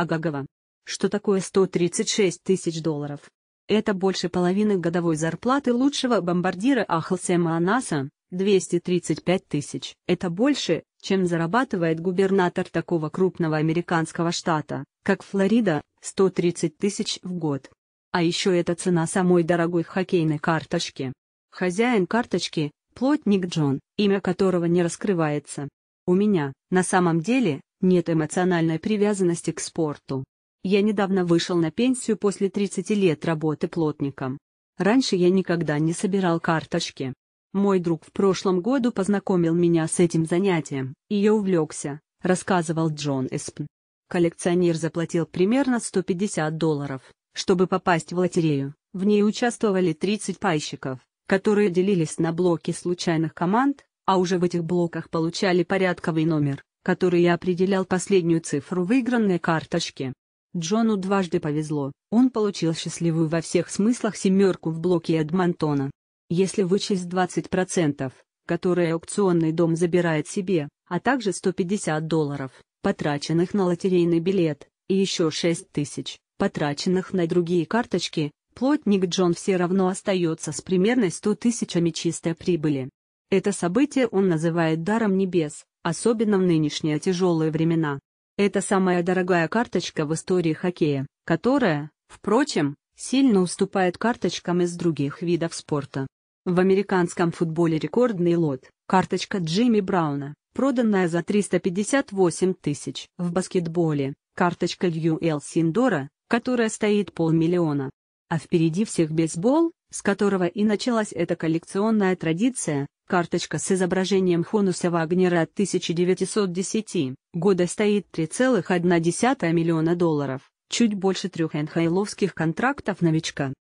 Агагова. Что такое 136 тысяч долларов? Это больше половины годовой зарплаты лучшего бомбардира Ахлсема Анаса, 235 тысяч. Это больше, чем зарабатывает губернатор такого крупного американского штата, как Флорида, 130 тысяч в год. А еще это цена самой дорогой хоккейной карточки. Хозяин карточки – плотник Джон, имя которого не раскрывается. У меня, на самом деле, нет эмоциональной привязанности к спорту. Я недавно вышел на пенсию после 30 лет работы плотником. Раньше я никогда не собирал карточки. Мой друг в прошлом году познакомил меня с этим занятием, и я увлекся, рассказывал Джон Эспн. Коллекционер заплатил примерно 150 долларов, чтобы попасть в лотерею. В ней участвовали 30 пайщиков, которые делились на блоки случайных команд, а уже в этих блоках получали порядковый номер который определял последнюю цифру выигранной карточки. Джону дважды повезло, он получил счастливую во всех смыслах семерку в блоке Эдмонтона. Если вычесть 20%, которые аукционный дом забирает себе, а также 150 долларов, потраченных на лотерейный билет, и еще 6 тысяч, потраченных на другие карточки, плотник Джон все равно остается с примерно 100 тысячами чистой прибыли. Это событие он называет даром небес, особенно в нынешние тяжелые времена. Это самая дорогая карточка в истории хоккея, которая, впрочем, сильно уступает карточкам из других видов спорта. В американском футболе рекордный лот, карточка Джимми Брауна, проданная за 358 тысяч. В баскетболе, карточка Лью Эл Синдора, которая стоит полмиллиона. А впереди всех бейсбол, с которого и началась эта коллекционная традиция, Карточка с изображением Хонуса Вагнера от 1910 года стоит 3,1 миллиона долларов, чуть больше трех НХЛовских контрактов новичка.